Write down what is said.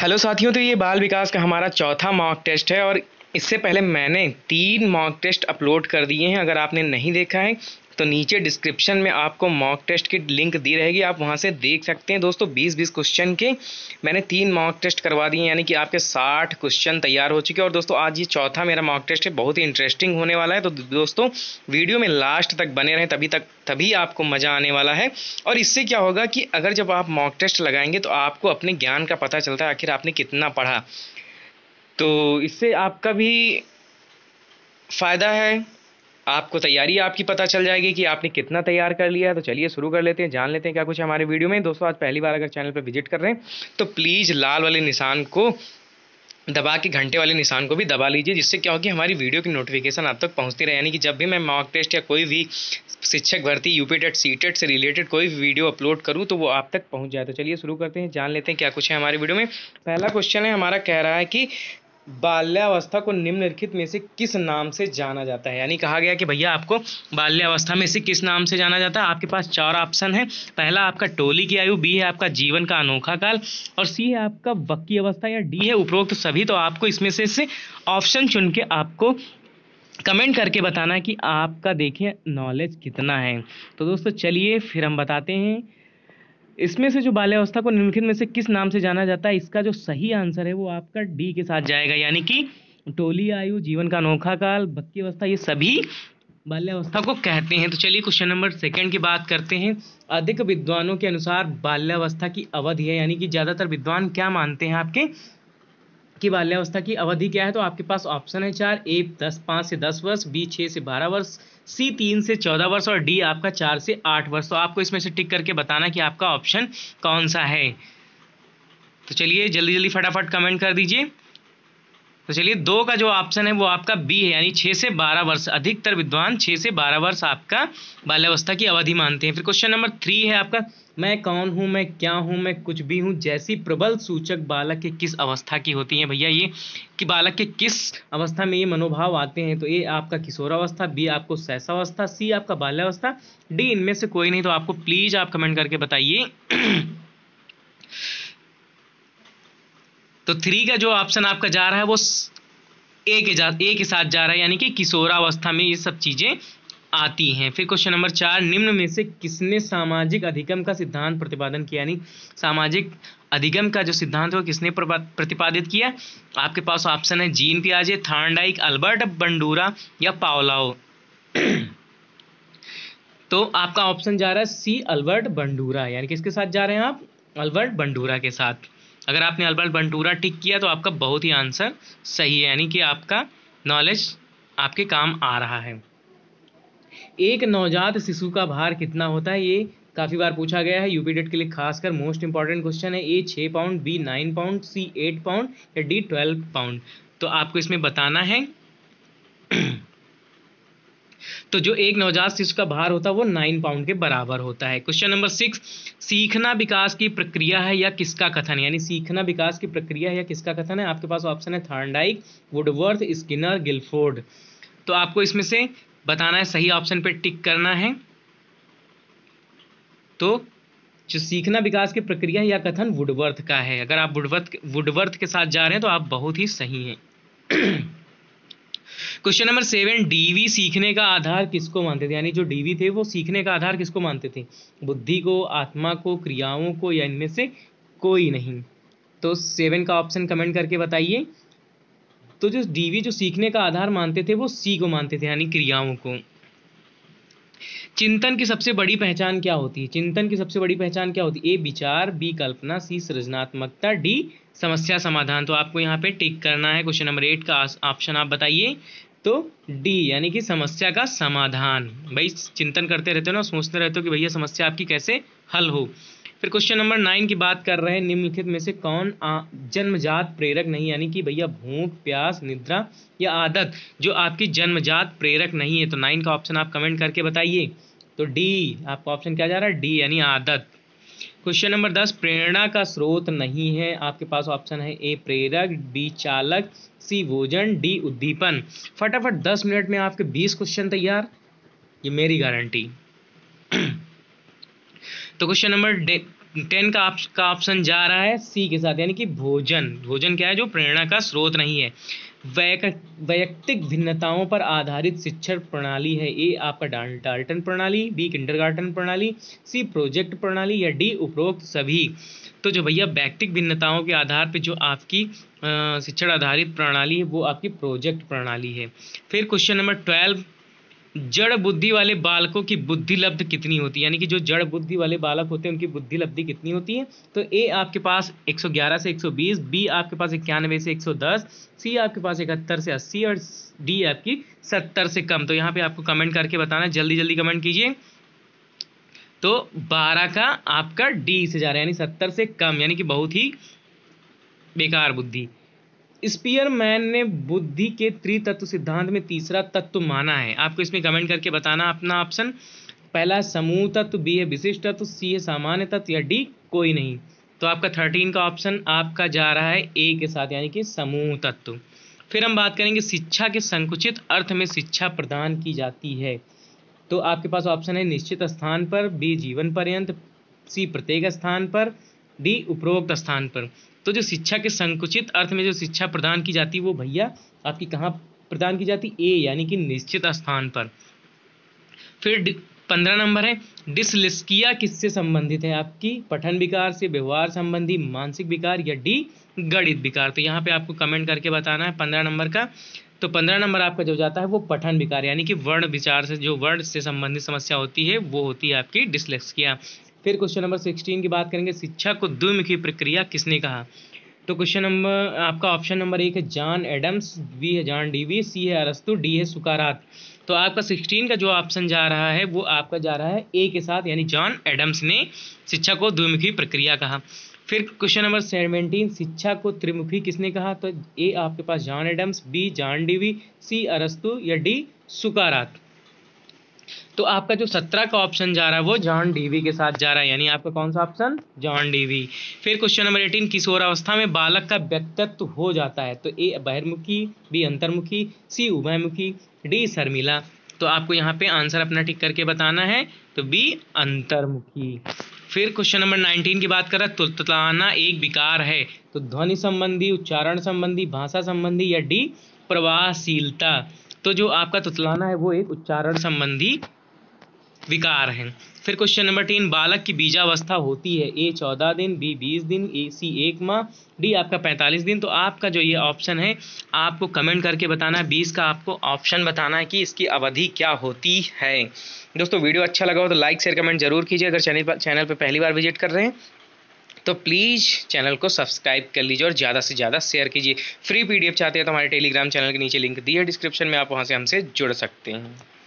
hello साथियों तो ये बाल विकास का हमारा चौथा मॉक टेस्ट है और इससे पहले मैंने तीन मॉक टेस्ट अपलोड कर दिए हैं अगर आपने नहीं देखा है तो नीचे डिस्क्रिप्शन में आपको मॉक टेस्ट की लिंक दी रहेगी आप वहाँ से देख सकते हैं दोस्तों बीस बीस क्वेश्चन के मैंने तीन मॉक टेस्ट करवा दिए यानी कि आपके साठ क्वेश्चन तैयार हो चुके हैं और दोस्तों आज ये चौथा मेरा मॉक टेस्ट है बहुत ही इंटरेस्टिंग होने वाला है तो दोस्तों वीडियो में लास्ट तक बने रहें तभी तक तभी आपको मज़ा आने वाला है और इससे क्या होगा कि अगर जब आप मॉक टेस्ट लगाएंगे तो आपको अपने ज्ञान का पता चलता है आखिर आपने कितना पढ़ा तो इससे आपका भी फ़ायदा है आपको तैयारी आपकी पता चल जाएगी कि आपने कितना तैयार कर लिया तो चलिए शुरू कर लेते हैं जान लेते हैं क्या कुछ हमारे वीडियो में दोस्तों आज पहली बार अगर चैनल पर विजिट कर रहे हैं तो प्लीज़ लाल वाले निशान को दबा के घंटे वाले निशान को भी दबा लीजिए जिससे क्या होगी हमारी वीडियो की नोटिफिकेशन आप तक पहुंचती रहे यानी कि जब भी मैं मॉक टेस्ट या कोई भी शिक्षक भर्ती यूपी टेट सी टेट से रिलेटेड कोई भी वीडियो अपलोड करूं तो वो आप तक पहुंच जाए तो चलिए शुरू करते हैं जान लेते हैं क्या कुछ है हमारे वीडियो में पहला क्वेश्चन है हमारा कह रहा है कि बाल्यावस्था को निम्नलिखित में से किस नाम से जाना जाता है यानी कहा गया कि भैया आपको बाल्यावस्था में से किस नाम से जाना जाता है आपके पास चार ऑप्शन है पहला आपका टोली की आयु बी है आपका जीवन का अनोखा काल और सी है आपका वक्की अवस्था या डी है उपरोक्त सभी तो आपको इसमें से ऑप्शन चुन के आपको कमेंट करके बताना कि आपका देखिए नॉलेज कितना है तो दोस्तों चलिए फिर हम बताते हैं इसमें से जो बाल्यावस्था को निम्नलिखित में से किस नाम से जाना जाता है इसका जो सही आंसर है वो आपका डी के साथ जाएगा यानी कि टोली आयु जीवन का अनोखा काल बक्की अवस्था ये सभी बाल्यावस्था को कहते हैं तो चलिए क्वेश्चन नंबर सेकंड की बात करते हैं अधिक विद्वानों के अनुसार बाल्यावस्था की अवधि है यानी कि ज़्यादातर विद्वान क्या मानते हैं आपके की बाल्यावस्था की अवधि क्या है तो आपके पास ऑप्शन है चार ए दस पाँच से दस वर्ष बी छः से बारह वर्ष सी तीन से चौदह वर्ष और डी आपका चार से आठ वर्ष तो आपको इसमें से टिक करके बताना कि आपका ऑप्शन कौन सा है तो चलिए जल्दी जल्दी फटाफट कमेंट कर दीजिए तो चलिए दो का जो ऑप्शन है वो आपका बी है यानी छः से बारह वर्ष अधिकतर विद्वान छः से बारह वर्ष आपका बाल्यावस्था की अवधि मानते हैं फिर क्वेश्चन नंबर थ्री है आपका मैं कौन हूँ मैं क्या हूँ मैं कुछ भी हूँ जैसी प्रबल सूचक बालक के किस अवस्था की होती है भैया ये कि बालक के किस अवस्था में ये मनोभाव आते हैं तो ए आपका किशोरावस्था बी आपको अवस्था सी आपका बाल्यावस्था डी इनमें से कोई नहीं तो आपको प्लीज़ आप कमेंट करके बताइए तो थ्री का जो ऑप्शन आपका जा रहा है वो ए के जा ए के साथ जा रहा है यानी कि किशोरावस्था में ये सब चीज़ें आती हैं फिर क्वेश्चन नंबर चार निम्न में से किसने सामाजिक अधिगम का सिद्धांत प्रतिपादन किया यानी सामाजिक अधिगम का जो सिद्धांत है किसने प्रतिपादित किया आपके पास ऑप्शन है जीन पियाजे थार्डाइक अल्बर्ट बंडूरा या पावलाओ तो आपका ऑप्शन जा रहा है सी अल्बर्ट बंडूरा यानी किसके साथ जा रहे हैं आप अल्बर्ट बंडूरा के साथ अगर आपने अल्बर्ट बंटूरा टिक किया तो आपका बहुत ही आंसर सही है यानी कि आपका नॉलेज आपके काम आ रहा है एक नवजात शिशु का भार कितना होता है ये काफ़ी बार पूछा गया है यूपी डेट के लिए खासकर मोस्ट इंपॉर्टेंट क्वेश्चन है ए छः pound B nine pound C eight pound या डी ट्वेल्व पाउंड तो आपको इसमें बताना है तो जो एक नवजात शिशु का भार होता है वो नाइन पाउंड के बराबर होता है क्वेश्चन नंबर सिक्स सीखना विकास की प्रक्रिया है या किसका कथन यानी सीखना विकास की प्रक्रिया है या किसका कथन है आपके पास ऑप्शन है थार्नडाइक वुडवर्थ स्किनर गिलफोर्ड तो आपको इसमें से बताना है सही ऑप्शन पे टिक करना है तो जो सीखना विकास की प्रक्रिया या कथन वुडवर्थ का है अगर आप वुडवर्थ वुडवर्थ के साथ जा रहे हैं तो आप बहुत ही सही हैं क्वेश्चन नंबर सेवन डीवी सीखने का आधार किसको मानते थे यानी जो डीवी थे वो सीखने का आधार किसको मानते थे बुद्धि को आत्मा को क्रियाओं को या इनमें से कोई नहीं तो सेवन का ऑप्शन कमेंट करके बताइए तो जो डीवी जो सीखने का आधार मानते थे वो सी को मानते थे यानी क्रियाओं को चिंतन की सबसे बड़ी पहचान क्या होती है चिंतन की सबसे बड़ी पहचान क्या होती है ए विचार बी कल्पना सी सृजनात्मकता डी समस्या समाधान तो आपको यहाँ पे टिक करना है क्वेश्चन नंबर एट का ऑप्शन आप बताइए तो डी यानी कि समस्या का समाधान भाई चिंतन करते रहते हो ना सोचते रहते हो कि भैया समस्या आपकी कैसे हल हो फिर क्वेश्चन नंबर नाइन की बात कर रहे हैं निम्नलिखित में से कौन जन्मजात प्रेरक नहीं यानी कि भैया भूख प्यास निद्रा या आदत जो आपकी जन्मजात प्रेरक नहीं है तो नाइन का ऑप्शन आप कमेंट करके बताइए तो डी आपका ऑप्शन क्या जा रहा है डी यानी आदत क्वेश्चन नंबर दस प्रेरणा का स्रोत नहीं है आपके पास ऑप्शन है ए प्रेरक बी चालक सी भोजन डी उद्दीपन फटाफट दस मिनट में आपके बीस क्वेश्चन तैयार ये मेरी गारंटी तो क्वेश्चन नंबर टेन का ऑप्शन जा रहा है सी के साथ यानी कि भोजन भोजन क्या है जो प्रेरणा का स्रोत नहीं है वैयक्तिक भिन्नताओं पर आधारित शिक्षण प्रणाली है ए आपका डाल्टन प्रणाली बी किंडरगार्टन प्रणाली सी प्रोजेक्ट प्रणाली या डी उपरोक्त सभी तो जो भैया वैयक्तिक भिन्नताओं के आधार पर जो आपकी शिक्षण आधारित प्रणाली है वो आपकी प्रोजेक्ट प्रणाली है फिर क्वेश्चन नंबर ट्वेल्व जड़ बुद्धि वाले बालकों की बुद्धि लब्ध कितनी होती है यानी कि जो जड़ बुद्धि वाले बालक होते हैं उनकी बुद्धि लब्धि कितनी होती है तो ए आपके पास 111 से 120 बी आपके पास इक्यानवे से 110 सी आपके पास इकहत्तर से 80 और डी आपकी 70 से कम तो यहाँ पे आपको कमेंट करके बताना जल्दी जल्दी कमेंट कीजिए तो 12 का आपका डी से जा रहा है यानी सत्तर से कम यानी कि बहुत ही बेकार बुद्धि स्पीयरमैन ने बुद्धि के त्रितत्व सिद्धांत में तीसरा तत्व माना है आपको इसमें कमेंट करके बताना अपना ऑप्शन पहला समूह तत्व बी है विशिष्ट तत्व सी है सामान्य तत्व या डी कोई नहीं तो आपका थर्टीन का ऑप्शन आपका जा रहा है ए के साथ यानी कि समूह तत्व फिर हम बात करेंगे शिक्षा के संकुचित अर्थ में शिक्षा प्रदान की जाती है तो आपके पास ऑप्शन है निश्चित स्थान पर बी जीवन पर्यंत सी प्रत्येक स्थान पर डी उपरोक्त स्थान पर तो जो शिक्षा के संकुचित अर्थ में जो शिक्षा प्रदान की जाती है वो भैया आपकी कहाँ प्रदान की जाती ए यानी कि निश्चित स्थान पर फिर पंद्रह नंबर है डिसलिस्किया किससे संबंधित है आपकी पठन विकार से व्यवहार संबंधी मानसिक विकार या डी गणित विकार तो यहाँ पे आपको कमेंट करके बताना है पंद्रह नंबर का तो पंद्रह नंबर आपका जो जाता है वो पठन विकार यानी कि वर्ण विचार से जो वर्ण से संबंधित समस्या होती है वो होती है आपकी डिसलिस्किया फिर क्वेश्चन नंबर सिक्सटीन की बात करेंगे शिक्षा को द्विमुखी प्रक्रिया किसने कहा तो क्वेश्चन नंबर आपका ऑप्शन नंबर एक है जॉन एडम्स बी है जॉन डीवी सी है अरस्तु डी है सुकारात तो आपका सिक्सटीन का जो ऑप्शन जा रहा है वो आपका जा रहा है ए के साथ यानी जॉन एडम्स ने शिक्षा को द्विमुखी प्रक्रिया कहा फिर क्वेश्चन नंबर सेवेंटीन शिक्षा को त्रिमुखी किसने कहा तो ए आपके पास John Adams B John Dewey C अरस्तु या डी सुकारात तो आपका जो सत्रह का ऑप्शन जा रहा है वो जॉन डीवी के साथ जा रहा है यानी आपका कौन सा ऑप्शन जॉन डीवी फिर क्वेश्चन नंबर एटीन अवस्था में बालक का व्यक्तित्व हो जाता है तो ए बहिर्मुखी बी अंतर्मुखी सी उभयमुखी डी शर्मिला तो आपको यहाँ पे आंसर अपना टिक करके बताना है तो बी अंतर्मुखी फिर क्वेश्चन नंबर नाइनटीन की बात करें तुलतलाना एक विकार है तो ध्वनि संबंधी उच्चारण संबंधी भाषा संबंधी या डी प्रवाहशीलता तो जो आपका तुतलाना है वो एक उच्चारण संबंधी विकार हैं फिर क्वेश्चन नंबर तीन बालक की बीजावस्था होती है ए चौदह दिन बी बीस दिन ए सी एक माह डी आपका पैंतालीस दिन तो आपका जो ये ऑप्शन है आपको कमेंट करके बताना है बीस का आपको ऑप्शन बताना है कि इसकी अवधि क्या होती है दोस्तों वीडियो अच्छा लगा हो तो लाइक शेयर कमेंट जरूर कीजिए अगर चैनल पर चैनल पर पहली बार विजिट कर रहे हैं तो प्लीज़ चैनल को सब्सक्राइब कर लीजिए और ज़्यादा से ज़्यादा शेयर कीजिए फ्री पीडीएफ चाहते हैं तो हमारे टेलीग्राम चैनल के नीचे लिंक दी है डिस्क्रिप्शन में आप वहाँ से हमसे जुड़ सकते हैं